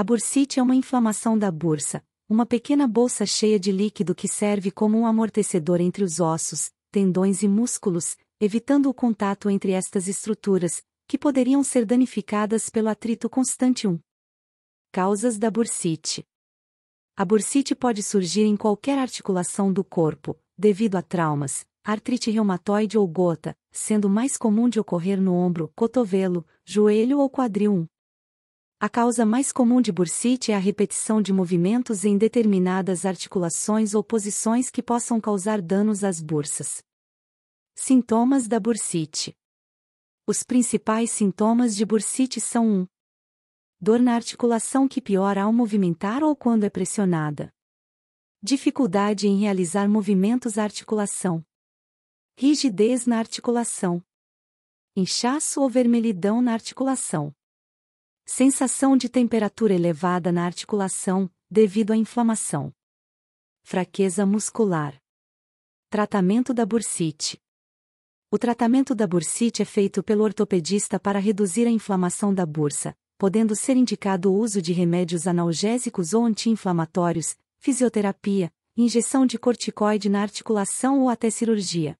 A bursite é uma inflamação da bursa, uma pequena bolsa cheia de líquido que serve como um amortecedor entre os ossos, tendões e músculos, evitando o contato entre estas estruturas, que poderiam ser danificadas pelo atrito constante 1. Causas da bursite. A bursite pode surgir em qualquer articulação do corpo, devido a traumas, artrite reumatoide ou gota, sendo mais comum de ocorrer no ombro, cotovelo, joelho ou quadril 1. A causa mais comum de bursite é a repetição de movimentos em determinadas articulações ou posições que possam causar danos às bursas. Sintomas da bursite: Os principais sintomas de bursite são 1. dor na articulação que piora ao movimentar ou quando é pressionada. Dificuldade em realizar movimentos à articulação. Rigidez na articulação. Inchaço ou vermelhidão na articulação Sensação de temperatura elevada na articulação, devido à inflamação. Fraqueza muscular. Tratamento da bursite. O tratamento da bursite é feito pelo ortopedista para reduzir a inflamação da bursa, podendo ser indicado o uso de remédios analgésicos ou anti-inflamatórios, fisioterapia, injeção de corticoide na articulação ou até cirurgia.